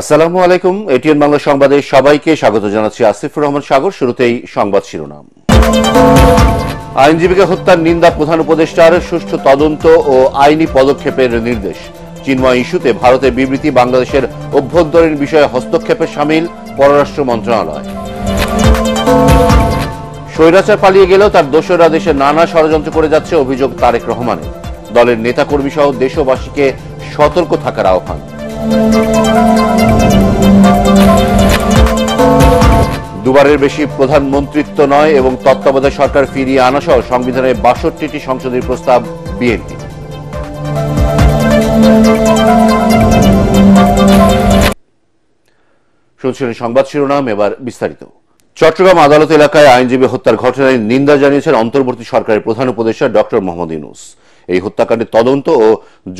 আসসালামু আলাইকুম এটিএন বাংলা সংবাদে সবাইকে স্বাগত জানাচ্ছি আসিফুর রহমান সাগর শুরুতেই সংবাদ শিরোনাম আইনজীবীকে হত্যার নিন্দা প্রধান উপদেষ্টার সুষ্ঠু তদন্ত ও আইনি পদক্ষেপের নির্দেশ চিন্ময় ইস্যুতে ভারতের বিবৃতি বাংলাদেশের অভ্যন্তরীণ বিষয়ে হস্তক্ষেপে সামিল পররাষ্ট্র মন্ত্রণালয় স্বৈরাচার পালিয়ে গেলেও তার দোষরা দেশে নানা ষড়যন্ত্র করে যাচ্ছে অভিযোগ তারেক রহমানের দলের নেতাকর্মী সহ দেশবাসীকে সতর্ক থাকার আহ্বান দুবারের বেশি প্রধানমন্ত্রিত্ব নয় এবং তত্ত্বাবধায়ক সরকার ফিরিয়ে আনা সহ সংবিধানের বাষট্টিটি সংসদীয় প্রস্তাব বিএনপি শুনছিলেন সংবাদ শিরোনাম এবার বিস্তারিত চট্টগ্রাম আদালত এলাকায় আইনজীবী হত্যার ঘটনায় নিন্দা জানিয়েছেন অন্তর্বর্তী সরকারের প্রধান উপদেষ্টা ডক্টর মোহাম্মদ ইউনুস এই হত্যাকাণ্ডের তদন্ত ও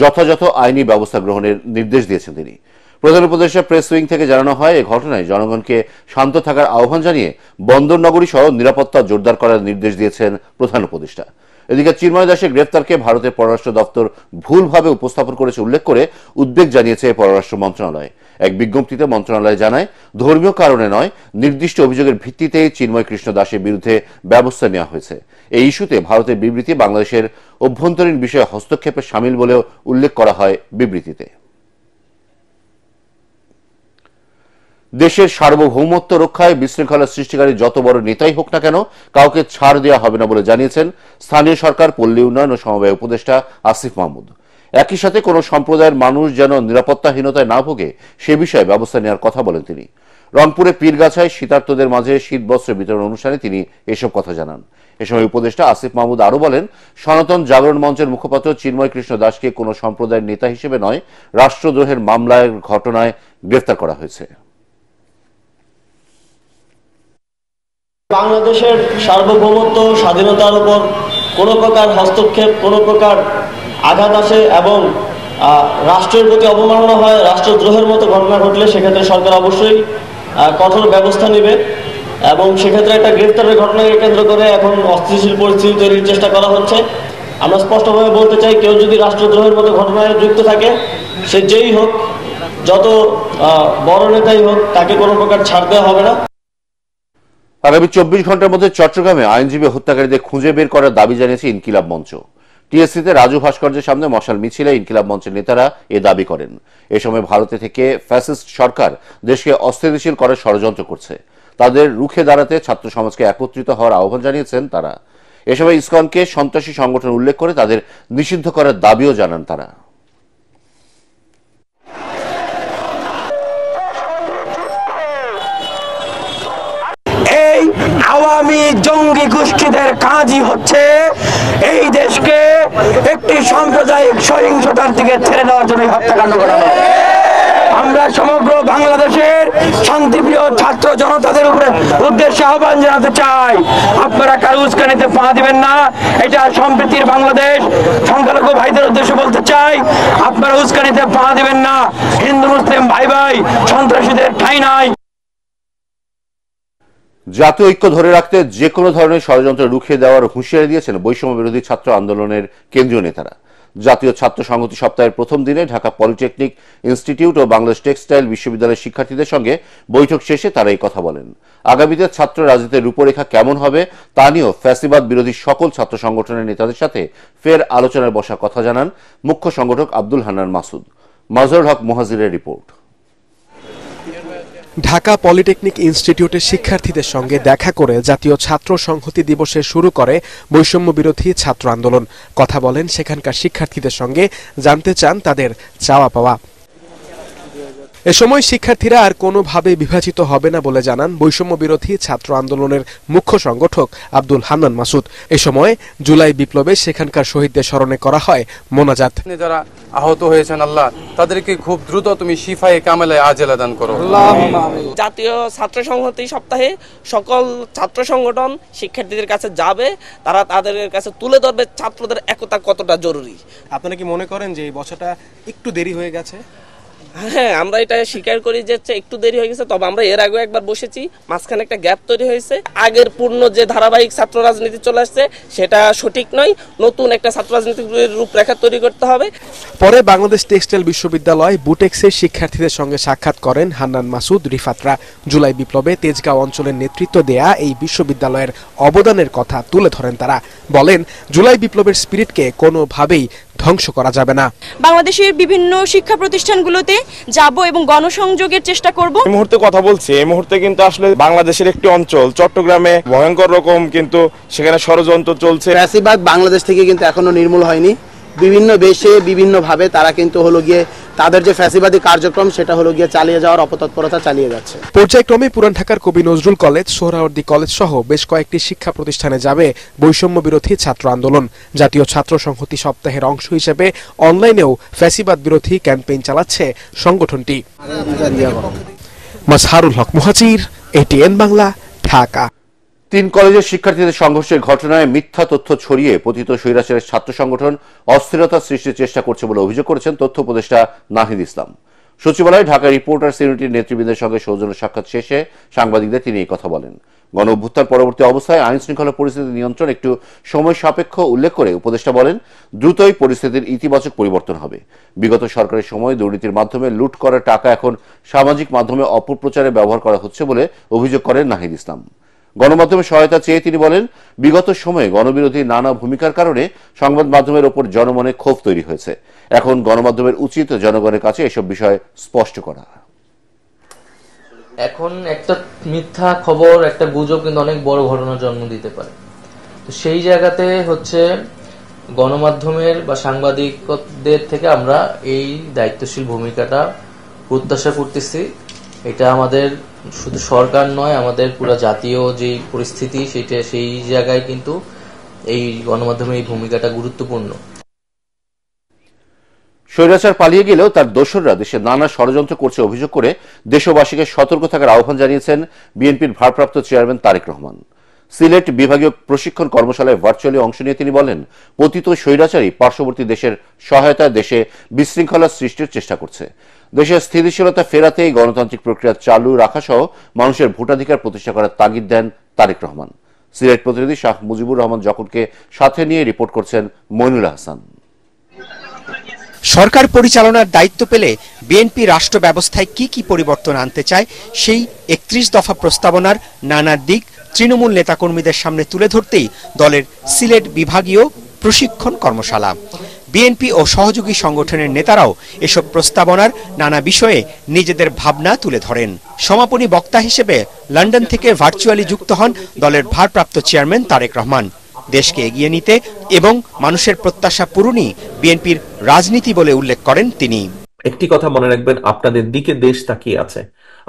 যথাযথ আইনি ব্যবস্থা গ্রহণের নির্দেশ দিয়েছেন তিনি প্রধান উপদেষ্টা প্রেস উইং থেকে জানানো হয় এই ঘটনায় জনগণকে শান্ত থাকার আহ্বান জানিয়ে বন্দর নগরী সহ নিরাপত্তা জোরদার করার নির্দেশ দিয়েছেন প্রধান উপদেষ্টা এদিকে চিন্ময় দাসের গ্রেপ্তারকে ভারতের পররাষ্ট্র দপ্তর ভুলভাবে উপস্থাপন করেছে উল্লেখ করে উদ্বেগ জানিয়েছে পররাষ্ট্র মন্ত্রণালয় এক বিজ্ঞপ্তিতে মন্ত্রণালয় জানায় ধর্মীয় কারণে নয় নির্দিষ্ট অভিযোগের ভিত্তিতে চিন্ময় কৃষ্ণ দাসের বিরুদ্ধে ব্যবস্থা নেওয়া হয়েছে এই ইস্যুতে ভারতের বিবৃতি বাংলাদেশের অভ্যন্তরীণ বিষয়ে হস্তক্ষেপে সামিল বলেও উল্লেখ করা হয় বিবৃতিতে দেশের সার্বভৌমত্ব রক্ষায় বিশৃঙ্খলা সৃষ্টিকারী যত বড় নেতাই হোক না কেন কাউকে ছাড় দেওয়া হবে না বলে জানিয়েছেন স্থানীয় সরকার পল্লী উন্নয়ন ও সমবায় উপদেষ্টা আসিফ মাহমুদ একই সাথে কোন সম্প্রদায়ের মানুষ যেন নিরাপত্তাহীনতায় না ভোগে সে বিষয়ে ব্যবস্থা নেওয়ার কথা বলেন তিনি রংপুরে পীরগাছায় শীতার্থদের মাঝে শীতবস্ত্র বিতরণ অনুষ্ঠানে তিনি এসব কথা জানান এ সময় উপদেষ্টা আসিফ মাহমুদ আরও বলেন সনাতন জাগরণ মঞ্চের মুখপাত্র চিন্ময় কৃষ্ণ দাসকে কোন সম্প্রদায়ের নেতা হিসেবে নয় রাষ্ট্রদ্রোহের মামলায় ঘটনায় গ্রেফতার করা হয়েছে বাংলাদেশের সার্বভৌমত্ব স্বাধীনতার উপর কোনো প্রকার হস্তক্ষেপ কোনো প্রকার আঘাত আসে এবং রাষ্ট্রের প্রতি অবমাননা হয় রাষ্ট্রদ্রোহের মতো ঘটনা ঘটলে সেক্ষেত্রে সরকার অবশ্যই কঠোর ব্যবস্থা নেবে এবং সেক্ষেত্রে একটা গ্রেফতারের ঘটনাকে কেন্দ্র করে এখন অস্থিতিশীল পরিস্থিতি তৈরির চেষ্টা করা হচ্ছে আমরা স্পষ্টভাবে বলতে চাই কেউ যদি রাষ্ট্রদ্রোহের মতো ঘটনায় যুক্ত থাকে সে যেই হোক যত বড় নেতাই হোক তাকে কোনো প্রকার ছাড় দেওয়া হবে না আগামী চব্বিশ ঘন্টার মধ্যে চট্টগ্রামে আইনজীবী হত্যাকারীদের খুঁজে বের করার দাবি জানিয়েছে ইনকিলাব মঞ্চ টিএসসিতে রাজু ভাস্কর্যের সামনে মশাল মিছিলে ইনকিলাব মঞ্চের নেতারা এ দাবি করেন এ সময় ভারতে থেকে ফ্যাসিস্ট সরকার দেশকে অস্থিতিশীল করার ষড়যন্ত্র করছে তাদের রুখে দাঁড়াতে ছাত্র সমাজকে একত্রিত হওয়ার আহ্বান জানিয়েছেন তারা এ সময় ইসকনকে সন্ত্রাসী সংগঠন উল্লেখ করে তাদের নিষিদ্ধ করার দাবিও জানান তারা ইসলামী জঙ্গি গোষ্ঠীদের কাজই হচ্ছে এই দেশকে একটি সাম্প্রদায়িক সহিংসতার দিকে ছেড়ে দেওয়ার জন্য হত্যাকাণ্ড করা আমরা সমগ্র বাংলাদেশের শান্তিপ্রিয় ছাত্র জনতাদের উপরে উদ্দেশ্যে আহ্বান জানাতে চাই আপনারা কারো উস্কানিতে পা দিবেন না এটা সম্প্রীতির বাংলাদেশ সংখ্যালঘু ভাইদের উদ্দেশ্যে বলতে চাই আপনারা উস্কানিতে পা দিবেন না হিন্দু মুসলিম ভাই ভাই সন্ত্রাসীদের ঠাই নাই জাতীয় ঐক্য ধরে রাখতে যে কোনো ধরনের ষড়যন্ত্র রুখে দেওয়ার হুঁশিয়ারি দিয়েছেন বৈষম্য বিরোধী ছাত্র আন্দোলনের কেন্দ্রীয় নেতারা জাতীয় ছাত্র সংহতি সপ্তাহের প্রথম দিনে ঢাকা পলিটেকনিক ইনস্টিটিউট ও বাংলাদেশ টেক্সটাইল বিশ্ববিদ্যালয়ের শিক্ষার্থীদের সঙ্গে বৈঠক শেষে তারা এই কথা বলেন আগামীতে ছাত্র রাজনীতির রূপরেখা কেমন হবে তা নিয়েও ফ্যাসিবাদ বিরোধী সকল ছাত্র সংগঠনের নেতাদের সাথে ফের আলোচনায় বসার কথা জানান মুখ্য সংগঠক আব্দুল হান্নান মাসুদ মাজহর হক মোহাজিরের রিপোর্ট ঢাকা পলিটেকনিক ইনস্টিটিউটের শিক্ষার্থীদের সঙ্গে দেখা করে জাতীয় ছাত্র সংহতি দিবসে শুরু করে বৈষম্য বিরোধী ছাত্র আন্দোলন কথা বলেন সেখানকার শিক্ষার্থীদের সঙ্গে জানতে চান তাদের চাওয়া পাওয়া এ সময় শিক্ষার্থীরা আর কোনোভাবে বিভাজিত হবে না বলে জানান বৈষম্য বিরোধী ছাত্র আন্দোলনের মুখ্য সংগঠক আব্দুল হান্নান মাসুদ এ সময় জুলাই বিপ্লবে সেখানকার শহীদদের স্মরণে করা হয় মোনাজাত যারা আহত হয়েছেন আল্লাহ তাদেরকে খুব দ্রুত তুমি শিফায় কামেলায় আজেলা দান করো জাতীয় ছাত্র সংহতি সপ্তাহে সকল ছাত্র সংগঠন শিক্ষার্থীদের কাছে যাবে তারা তাদের কাছে তুলে ধরবে ছাত্রদের একতা কতটা জরুরি আপনারা কি মনে করেন যে এই বছরটা একটু দেরি হয়ে গেছে হ্যাঁ আমরা এটা স্বীকার করি যে একটু দেরি হয়ে গেছে তবে আমরা এর আগেও একবার বসেছি মাঝখানে একটা গ্যাপ তৈরি হয়েছে আগের পূর্ণ যে ধারাবাহিক ছাত্র রাজনীতি চলে আসছে সেটা সঠিক নয় নতুন একটা ছাত্র রাজনীতির রূপরেখা তৈরি করতে হবে পরে বাংলাদেশ টেক্সটাইল বিশ্ববিদ্যালয় বুটেক্সের শিক্ষার্থীদের সঙ্গে সাক্ষাৎ করেন হান্নান মাসুদ রিফাতরা জুলাই বিপ্লবে তেজগাঁও অঞ্চলের নেতৃত্ব দেয়া এই বিশ্ববিদ্যালয়ের অবদানের কথা তুলে ধরেন তারা বলেন জুলাই বিপ্লবের স্পিরিটকে কোনোভাবেই ধ্বংস করা যাবে না বাংলাদেশের বিভিন্ন শিক্ষা প্রতিষ্ঠানগুলোতে যাব এবং গণসংযোগের চেষ্টা করব এই মুহূর্তে কথা বলছি এই মুহূর্তে কিন্তু আসলে বাংলাদেশের একটি অঞ্চল চট্টগ্রামে ভয়ঙ্কর রকম কিন্তু সেখানে ষড়যন্ত্র চলছে বেশিরভাগ বাংলাদেশ থেকে কিন্তু এখনো নির্মূল হয়নি বিভিন্ন দেশে বিভিন্নভাবে তারা কিন্তু হলো গিয়ে তাদের যে ফ্যাসিবাদী কার্যক্রম সেটা হলো গিয়ে চালিয়ে যাওয়ার অপতৎপরতা চালিয়ে যাচ্ছে পর্যায়ক্রমে পুরান ঢাকার কবি নজরুল কলেজ সোহরাওয়ার্দী কলেজ সহ বেশ কয়েকটি শিক্ষা প্রতিষ্ঠানে যাবে বৈষম্য বিরোধী ছাত্র আন্দোলন জাতীয় ছাত্র সংহতি সপ্তাহের অংশ হিসেবে অনলাইনেও ফ্যাসিবাদ বিরোধী ক্যাম্পেইন চালাচ্ছে সংগঠনটি মাসহারুল হক মুহাজির এটিএন বাংলা ঢাকা তিন কলেজের শিক্ষার্থীদের সংঘর্ষের ঘটনায় মিথ্যা তথ্য ছড়িয়ে পতিত স্বৈরাচারের ছাত্র সংগঠন অস্থিরতা সৃষ্টির চেষ্টা করছে বলে অভিযোগ করেছেন তথ্য উপদেষ্টা নাহিদ ইসলাম সচিবালয়ে ঢাকা রিপোর্টার্স ইউনিটির নেতৃবৃন্দের সঙ্গে সৌজন্য সাক্ষাৎ শেষে সাংবাদিকদের তিনি কথা বলেন গণ অভ্যুত্থান পরবর্তী অবস্থায় আইন শৃঙ্খলা পরিস্থিতি নিয়ন্ত্রণ একটু সময় সাপেক্ষ উল্লেখ করে উপদেষ্টা বলেন দ্রুতই পরিস্থিতির ইতিবাচক পরিবর্তন হবে বিগত সরকারের সময় দুর্নীতির মাধ্যমে লুট করা টাকা এখন সামাজিক মাধ্যমে অপপ্রচারে ব্যবহার করা হচ্ছে বলে অভিযোগ করেন নাহিদ ইসলাম গণমাধ্যমের সহায়তা চেয়ে তিনি বলেন বিগত সময়ে গণবিরোধী নানা ভূমিকার কারণে সংবাদ মাধ্যমের ওপর জনমনে ক্ষোভ তৈরি হয়েছে এখন গণমাধ্যমের উচিত জনগণের কাছে এসব বিষয় স্পষ্ট করা এখন একটা মিথ্যা খবর একটা গুজব কিন্তু অনেক বড় ঘটনার জন্ম দিতে পারে তো সেই জায়গাতে হচ্ছে গণমাধ্যমের বা সাংবাদিকদের থেকে আমরা এই দায়িত্বশীল ভূমিকাটা প্রত্যাশা করতেছি এটা আমাদের শুধু সরকার নয় আমাদের পুরো জাতীয় যে পরিস্থিতি সেটা সেই জায়গায় কিন্তু এই গণমাধ্যমের এই ভূমিকাটা গুরুত্বপূর্ণ স্বৈরাচার পালিয়ে গেলেও তার দোসররা দেশে নানা ষড়যন্ত্র করছে অভিযোগ করে দেশবাসীকে সতর্ক থাকার আহ্বান জানিয়েছেন বিএনপির ভারপ্রাপ্ত চেয়ারম্যান তারেক রহমান সিলেট বিভাগীয় প্রশিক্ষণ কর্মশালায় ভার্চুয়ালি অংশ নিয়ে তিনি বলেন পতিত স্বৈরাচারী পার্শ্ববর্তী দেশের সহায়তায় দেশে বিশৃঙ্খলা সৃষ্টির চেষ্টা করছে দেশের স্থিতিশীলতা ফেরাতে গণতান্ত্রিক প্রক্রিয়া চালু রাখাসহ মানুষের ভোটাধিকার প্রতিষ্ঠা করার তাগিদ দেন তারেক রহমান সিলেট প্রতিনিধি শাহ মুজিবুর রহমান জকরকে সাথে নিয়ে রিপোর্ট করছেন মইনুল হাসান সরকার পরিচালনার দায়িত্ব পেলে বিএনপি রাষ্ট্র ব্যবস্থায় কি কি পরিবর্তন আনতে চায় সেই একত্রিশ দফা প্রস্তাবনার নানা দিক তৃণমূল নেতাকর্মীদের সামনে তুলে ধরতেই দলের সিলেট বিভাগীয় প্রশিক্ষণ কর্মশালা বিএনপি ও সহযোগী সংগঠনের নেতারাও এসব প্রস্তাবনার নানা বিষয়ে নিজেদের ভাবনা তুলে ধরেন সমাপনী বক্তা হিসেবে লন্ডন থেকে ভার্চুয়ালি যুক্ত হন দলের ভারপ্রাপ্ত চেয়ারম্যান তারেক রহমান দেশকে এগিয়ে নিতে এবং মানুষের প্রত্যাশা পূরণই বিএনপির রাজনীতি বলে উল্লেখ করেন তিনি একটি কথা মনে রাখবেন আপনাদের দিকে দেশ তাকিয়ে আছে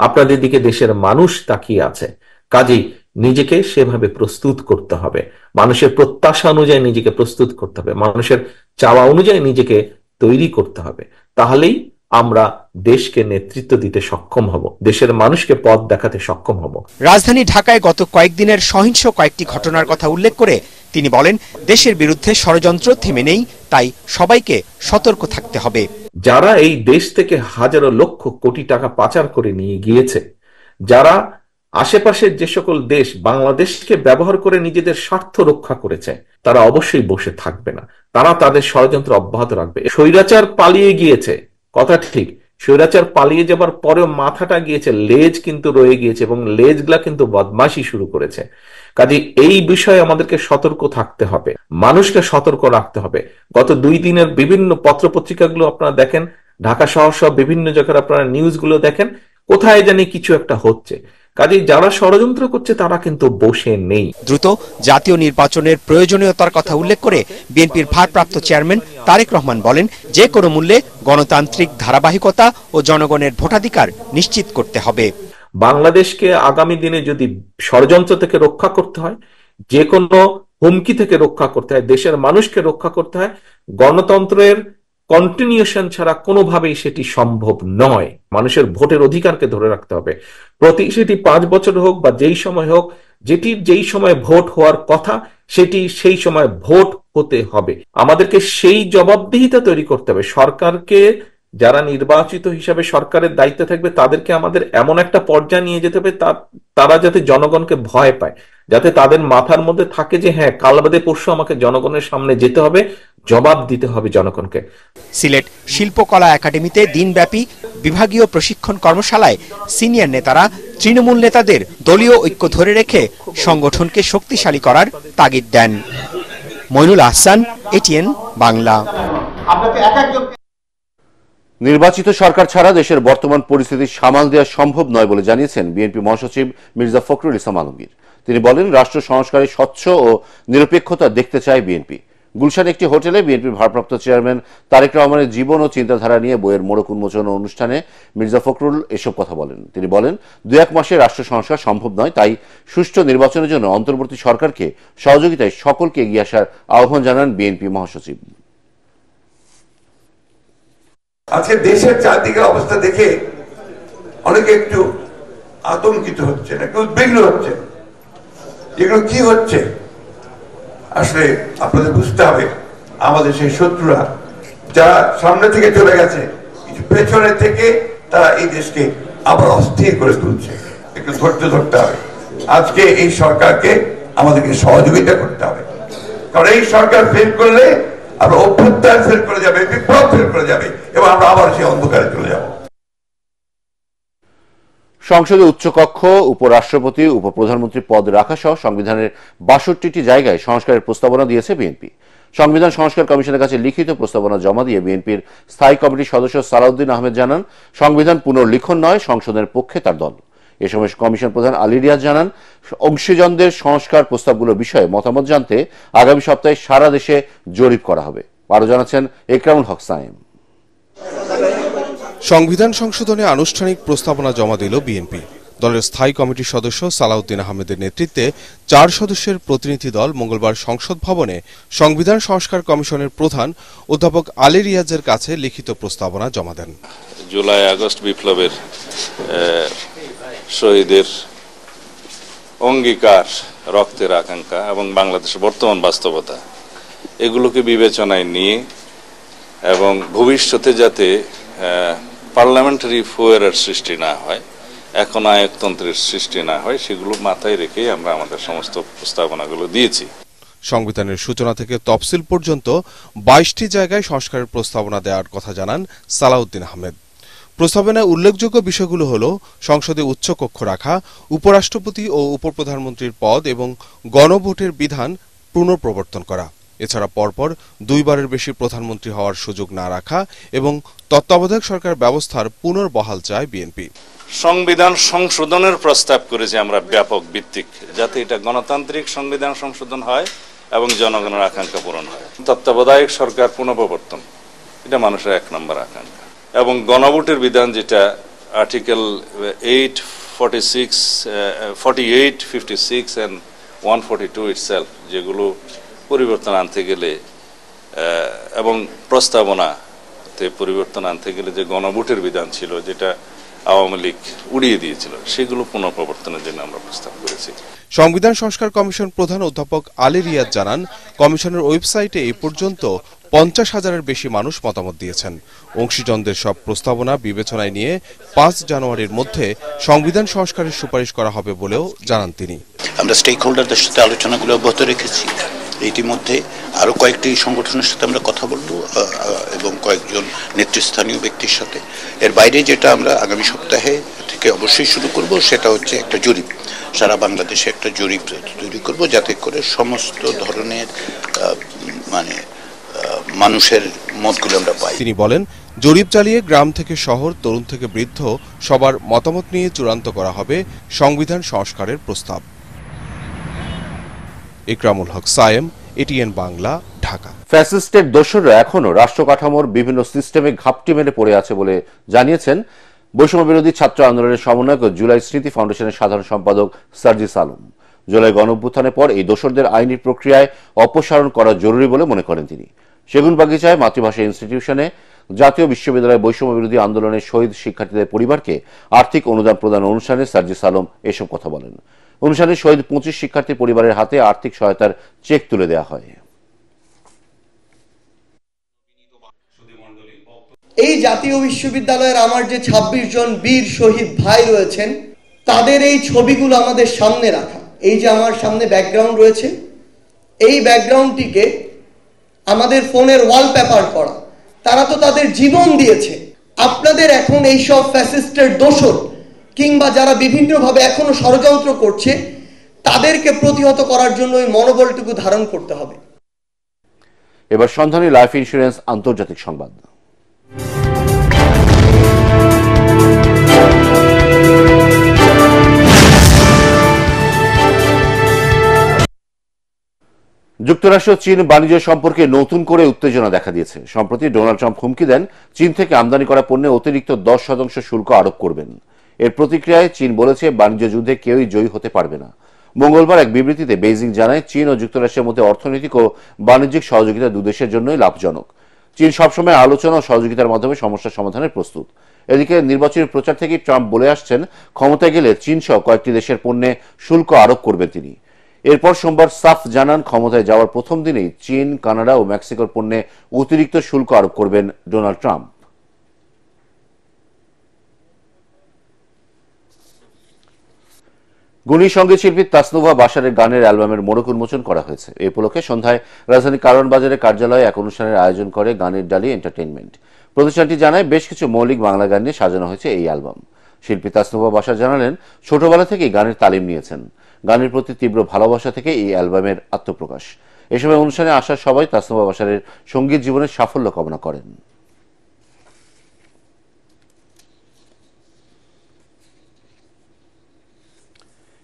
আপনাদের দিকে দেশের মানুষ তাকিয়ে আছে কাজেই নিজেকে সেভাবে প্রস্তুত করতে হবে মানুষের প্রত্যাশা অনুযায়ী নিজেকে প্রস্তুত করতে হবে মানুষের চাওয়া অনুযায়ী নিজেকে তৈরি করতে হবে তাহলেই আমরা দেশকে নেতৃত্ব দিতে সক্ষম হব দেশের মানুষকে পথ দেখাতে সক্ষম হব রাজধানী ঢাকায় গত কয়েকদিনের সহিংস কয়েকটি ঘটনার কথা উল্লেখ করে তিনি বলেন দেশের বিরুদ্ধে ষড়যন্ত্র থেমে নেই তাই সবাইকে সতর্ক থাকতে হবে যারা এই দেশ থেকে হাজারো লক্ষ কোটি টাকা পাচার করে নিয়ে গিয়েছে যারা আশেপাশের যে সকল দেশ বাংলাদেশকে ব্যবহার করে নিজেদের স্বার্থ রক্ষা করেছে তারা অবশ্যই বসে থাকবে না তারা তাদের ষড়যন্ত্র অব্যাহত রাখবে স্বৈরাচার পালিয়ে গিয়েছে কথা ঠিক স্বৈরাচার পালিয়ে যাবার পরেও মাথাটা গিয়েছে লেজ কিন্তু রয়ে গিয়েছে এবং লেজগুলা কিন্তু বদমাশি শুরু করেছে কাজে এই বিষয়ে আমাদেরকে সতর্ক থাকতে হবে মানুষকে সতর্ক রাখতে হবে গত দুই দিনের বিভিন্ন পত্রপত্রিকাগুলো আপনারা দেখেন ঢাকা শহর সহ বিভিন্ন জায়গার আপনারা নিউজগুলো দেখেন কোথায় জানি কিছু একটা হচ্ছে কাজে যারা ষড়যন্ত্র করছে তারা কিন্তু বসে নেই দ্রুত জাতীয় নির্বাচনের প্রয়োজনীয়তার কথা উল্লেখ করে বিএনপির ভারপ্রাপ্ত চেয়ারম্যান তারেক রহমান বলেন যে কোনো মূল্যে গণতান্ত্রিক ধারাবাহিকতা ও জনগণের ভোটাধিকার নিশ্চিত করতে হবে বাংলাদেশকে আগামী দিনে যদি ষড়যন্ত্র থেকে রক্ষা করতে হয় যে কোনো হুমকি থেকে রক্ষা করতে হয় দেশের মানুষকে রক্ষা করতে হয় গণতন্ত্রের কন্টিনিউশন ছাড়া কোনোভাবেই সেটি সম্ভব নয় মানুষের ভোটের অধিকারকে ধরে রাখতে হবে প্রতি সেটি পাঁচ বছর হোক বা যেই সময় হোক যেটির যেই সময় ভোট হওয়ার কথা সেটি সেই সময় ভোট হতে হবে আমাদেরকে সেই জবাবদিহিতা তৈরি করতে হবে সরকারকে যারা নির্বাচিত হিসাবে সরকারের দায়িত্বে থাকবে তাদেরকে আমাদের এমন একটা পর্যায়ে নিয়ে যেতে হবে তারা যাতে জনগণকে ভয় পায় যাতে তাদের মাথার মধ্যে থাকে যে হ্যাঁ কাল বাদে পরশু আমাকে জনগণের সামনে যেতে হবে জবাব দিতে হবে জনগণকে সিলেট শিল্পকলা একাডেমিতে দিনব্যাপী বিভাগীয় প্রশিক্ষণ কর্মশালায় সিনিয়র নেতারা তৃণমূল নেতাদের দলীয় ঐক্য ধরে রেখে সংগঠনকে শক্তিশালী করার তাগিদ দেন মইনুল আহসান এটিএন বাংলা নির্বাচিত সরকার ছাড়া দেশের বর্তমান পরিস্থিতি সামাল দেওয়া সম্ভব নয় বলে জানিয়েছেন বিএনপি মহাসচিব মির্জা ফখরুল ইসলাম আলমগীর তিনি বলেন রাষ্ট্র সংস্কারে স্বচ্ছ ও নিরপেক্ষতা দেখতে চায় বিএনপি গুলশান একটি হোটেলে বিএনপির ভারপ্রাপ্ত চেয়ারম্যান তারেক রহমানের জীবন ও চিন্তাধারা নিয়ে বইয়ের মোড়ক উন্মোচন অনুষ্ঠানে মির্জা ফখরুল এসব কথা বলেন তিনি বলেন দু এক মাসে রাষ্ট্র সংস্কার সম্ভব নয় তাই সুষ্ঠু নির্বাচনের জন্য অন্তর্বর্তী সরকারকে সহযোগিতায় সকলকে এগিয়ে আসার আহ্বান জানান বিএনপি মহাসচিব আজকে দেশের চারদিকে অবস্থা দেখে অনেকে একটু আতঙ্কিত হচ্ছে একটু উদ্বিগ্ন হচ্ছে এগুলো কি হচ্ছে আসলে আপনাদের বুঝতে হবে আমাদের সেই শত্রুরা যারা সামনে থেকে চলে গেছে পেছনে থেকে তারা এই দেশকে আবার অস্থির করে তুলছে একটু ধৈর্য ধরতে হবে আজকে এই সরকারকে আমাদেরকে সহযোগিতা করতে হবে কারণ এই সরকার ফেল করলে আর অভ্যুত্থান ফেল করে যাবে বিপ্লব ফেল করে যাবে এবং আমরা আবার সেই অন্ধকারে চলে যাব সংসদে উচ্চকক্ষ উপরাষ্ট্রপতি উপপ্রধানমন্ত্রী পদ রাখা সহ সংবিধানের বাষট্টিটি জায়গায় সংস্কারের প্রস্তাবনা দিয়েছে বিএনপি সংবিধান সংস্কার কমিশনের কাছে লিখিত প্রস্তাবনা জমা দিয়ে বিএনপির স্থায়ী কমিটির সদস্য সালাউদ্দিন আহমেদ জানান সংবিধান পুনর্লিখন নয় সংসদের পক্ষে তার দল এ সময় কমিশন প্রধান আলী রিয়াজ জানান অংশীজনদের সংস্কার প্রস্তাবগুলো বিষয়ে মতামত জানতে আগামী সপ্তাহে সারা দেশে জরিপ করা হবে আরও জানাচ্ছেন একরামুল হক সাইম সংবিধান সংশোধনে আনুষ্ঠানিক প্রস্তাবনা জমা দিল বিএনপি দলের স্থায়ী কমিটির সদস্য সালাউদ্দিন আহমেদের নেতৃত্বে চার সদস্যের প্রতিনিধি দল মঙ্গলবার সংসদ ভবনে সংবিধান সংস্কার কমিশনের প্রধান অধ্যাপক আলী রিয়াজের কাছে লিখিত প্রস্তাবনা জমা দেন জুলাই আগস্ট বিপ্লবের শহীদের অঙ্গীকার রক্তের আকাঙ্ক্ষা এবং বাংলাদেশের বর্তমান বাস্তবতা এগুলোকে বিবেচনায় নিয়ে এবং ভবিষ্যতে যাতে পার্লামেন্টারি ফোয়ারের সৃষ্টি না হয় এখন আয়কতন্ত্রের সৃষ্টি না হয় সেগুলো মাথায় রেখেই আমরা আমাদের সমস্ত প্রস্তাবনাগুলো দিয়েছি সংবিধানের সূচনা থেকে তফসিল পর্যন্ত বাইশটি জায়গায় সংস্কারের প্রস্তাবনা দেওয়ার কথা জানান সালাউদ্দিন আহমেদ প্রস্তাবনায় উল্লেখযোগ্য বিষয়গুলো হল সংসদে উচ্চ কক্ষ রাখা উপরাষ্ট্রপতি ও উপপ্রধানমন্ত্রীর পদ এবং গণভোটের বিধান পুনঃপ্রবর্তন করা এছাড়া পরপর দুইবারের বেশি প্রধানমন্ত্রী হওয়ার সুযোগ না রাখা এবং তত্ত্বাবধায়ক সরকার ব্যবস্থার পুনর্বহাল চায় বিএনপি সংবিধান সংশোধনের প্রস্তাব করেছি আমরা ব্যাপক ভিত্তিক যাতে এটা গণতান্ত্রিক সংবিধান সংশোধন হয় এবং জনগণের আকাঙ্ক্ষা পূরণ হয় তত্ত্বাবধায়ক সরকার পুনঃপ্রবর্তন এটা মানুষের এক নম্বর আকাঙ্ক্ষা এবং গণভোটের বিধান যেটা article eight forty six forty eight fifty six and one forty two itself যেগুলো পরিবর্তন আনতে গেলে এবং প্রস্তাবনাতে পরিবর্তন আনতে গেলে যে গণভোটের বিধান ছিল যেটা আওয়ামী লীগ উড়িয়ে দিয়েছিল সেগুলো পুনঃপ্রবর্তনের জন্য আমরা প্রস্তাব করেছি সংবিধান সংস্কার কমিশন প্রধান অধ্যাপক আলী রিয়াদ জানান কমিশনের ওয়েবসাইটে এ পর্যন্ত পঞ্চাশ হাজারের বেশি মানুষ মতামত দিয়েছেন অংশীজনদের সব প্রস্তাবনা বিবেচনায় নিয়ে পাঁচ জানুয়ারির মধ্যে সংবিধান সংস্কারের সুপারিশ করা হবে বলেও জানান তিনি আমরা স্টেক হোল্ডারদের সাথে আলোচনাগুলো অব্যাহত রেখেছি ইতিমধ্যে আরও কয়েকটি সংগঠনের সাথে আমরা কথা বলবো এবং কয়েকজন নেতৃস্থানীয় ব্যক্তির সাথে এর বাইরে যেটা আমরা আগামী সপ্তাহে থেকে অবশ্যই শুরু করব সেটা হচ্ছে একটা জরিপ সারা বাংলাদেশে একটা জরিপ তৈরি করব যাতে করে সমস্ত ধরনের মানে মানুষের মতগুলো আমরা পাই তিনি বলেন জরিপ চালিয়ে গ্রাম থেকে শহর তরুণ থেকে বৃদ্ধ সবার মতামত নিয়ে চূড়ান্ত করা হবে সংবিধান সংস্কারের প্রস্তাব ইকরামুল হক সায়েম এটিএন বাংলা ঢাকা ফ্যাসিস্টের দোষররা এখনও রাষ্ট্রকাঠামোর বিভিন্ন সিস্টেমে ঘাপটি মেরে পড়ে আছে বলে জানিয়েছেন বৈষম্য বিরোধী ছাত্র আন্দোলনের সমন্বয়ক ও জুলাই স্মৃতি ফাউন্ডেশনের সাধারণ সম্পাদক সার্জিস আলম জুলাই গণঅভ্যুত্থানের পর এই দোষরদের আইনি প্রক্রিয়ায় অপসারণ করা জরুরি বলে মনে করেন তিনি সেগুন বাগিচায় মাতৃভাষা ইনস্টিটিউশনে জাতীয় বিশ্ববিদ্যালয়ে বৈষম্য বিরোধী আন্দোলনের শহীদ শিক্ষার্থীদের পরিবারকে আর্থিক অনুদান প্রদান অনুষ্ঠানে সার্জিস আলম এসব কথা বলেন অনুষ্ঠানে শহীদ পঁচিশ শিক্ষার্থী পরিবারের হাতে আর্থিক সহায়তার চেক তুলে দেওয়া হয় এই জাতীয় বিশ্ববিদ্যালয়ের আমার যে ২৬ জন বীর শহীদ ভাই রয়েছেন তাদের এই ছবিগুলো আমাদের সামনে রাখা এই যে আমার সামনে ব্যাকগ্রাউন্ড রয়েছে এই ব্যাকগ্রাউন্ডটিকে আমাদের ফোনের ওয়ালপেপার করা তারা তো তাদের জীবন দিয়েছে আপনাদের এখন এইসব ফ্যাসিস্টের দোষর কিংবা যারা বিভিন্নভাবে এখনো ষড়যন্ত্র করছে তাদেরকে প্রতিহত করার জন্য এই মনোবলটুকু ধারণ করতে হবে এবার সন্ধানী লাইফ ইন্স্যুরেন্স আন্তর্জাতিক সংবাদ যুক্তরাষ্ট্র চীন বাণিজ্য সম্পর্কে নতুন করে উত্তেজনা দেখা দিয়েছে সম্প্রতি ডোনাল্ড ট্রাম্প হুমকি দেন চীন থেকে আমদানি করা পণ্যে অতিরিক্ত দশ শতাংশ শুল্ক আরোপ করবেন এর প্রতিক্রিয়ায় চীন বলেছে বাণিজ্য যুদ্ধে কেউই জয়ী হতে পারবে না মঙ্গলবার এক বিবৃতিতে বেইজিং জানায় চীন ও যুক্তরাষ্ট্রের মধ্যে অর্থনৈতিক ও বাণিজ্যিক সহযোগিতা দুদেশের জন্যই লাভজনক চীন সবসময় আলোচনা ও সহযোগিতার মাধ্যমে সমস্যা সমাধানের প্রস্তুত এদিকে নির্বাচনী প্রচার থেকে ট্রাম্প বলে আসছেন ক্ষমতায় গেলে চীন সহ কয়েকটি দেশের পণ্যে শুল্ক আরোপ করবেন তিনি এরপর সোমবার সাফ জানান ক্ষমতায় যাওয়ার প্রথম দিনেই চীন কানাডা ও মেক্সিকোর পণ্যে অতিরিক্ত শুল্ক আরোপ করবেন ডোনাল্ড ট্রাম্প গুণী সঙ্গীত শিল্পী তাসনুভা বাসারের গানের অ্যালবামের মোড়ক উন্মোচন করা হয়েছে এ উপলক্ষে সন্ধ্যায় রাজধানী কারণ বাজারের কার্যালয়ে এক অনুষ্ঠানের আয়োজন করে গানের ডালি এন্টারটেনমেন্ট প্রতিষ্ঠানটি জানায় বেশ কিছু মৌলিক বাংলা গান নিয়ে সাজানো হয়েছে এই অ্যালবাম শিল্পী তাসনুভা বাসার জানালেন ছোটবেলা থেকেই গানের তালিম নিয়েছেন গানের প্রতি তীব্র ভালোবাসা থেকে এই অ্যালবামের আত্মপ্রকাশ এ সময় অনুষ্ঠানে আসা সবাই তাসনুভা বাসারের সঙ্গীত জীবনের সাফল্য কামনা করেন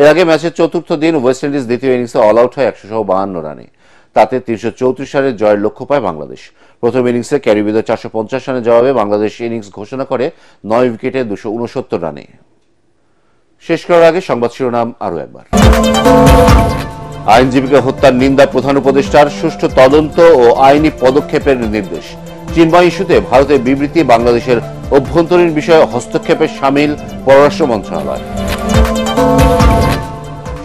এর আগে ম্যাচের চতুর্থ দিন ওয়েস্ট ইন্ডিজ দ্বিতীয় ইনিংসে অল আউট হয় একশো বাহান্ন রানে তাতে তিনশো চৌত্রিশ রানের জয়ের লক্ষ্য পায় বাংলাদেশ প্রথম ইনিংসে ক্যারিবিদের চারশো পঞ্চাশ রানের জবাবে বাংলাদেশ ইনিংস ঘোষণা করে নয় উইকেটে দুশো উনসত্তর রানে শেষ করার আগে সংবাদ শিরোনাম আরও একবার আইনজীবীকে হত্যার নিন্দা প্রধান উপদেষ্টার সুষ্ঠু তদন্ত ও আইনি পদক্ষেপের নির্দেশ চিন্ময় ইস্যুতে ভারতের বিবৃতি বাংলাদেশের অভ্যন্তরীণ বিষয়ে হস্তক্ষেপের সামিল পররাষ্ট্র মন্ত্রণালয়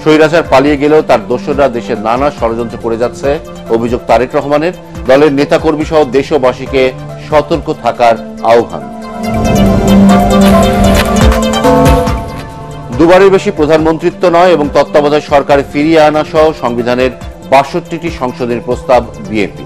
স্বৈরাচার পালিয়ে গেলেও তার দোষরা দেশে নানা ষড়যন্ত্র করে যাচ্ছে অভিযোগ তারেক রহমানের দলের নেতাকর্মী সহ দেশবাসীকে সতর্ক থাকার আহ্বান দুবারের বেশি প্রধানমন্ত্রিত্ব নয় এবং তত্ত্বাবধায়ক সরকার ফিরিয়ে আনা সহ সংবিধানের বাষট্টিটি সংসদের প্রস্তাব বিএনপি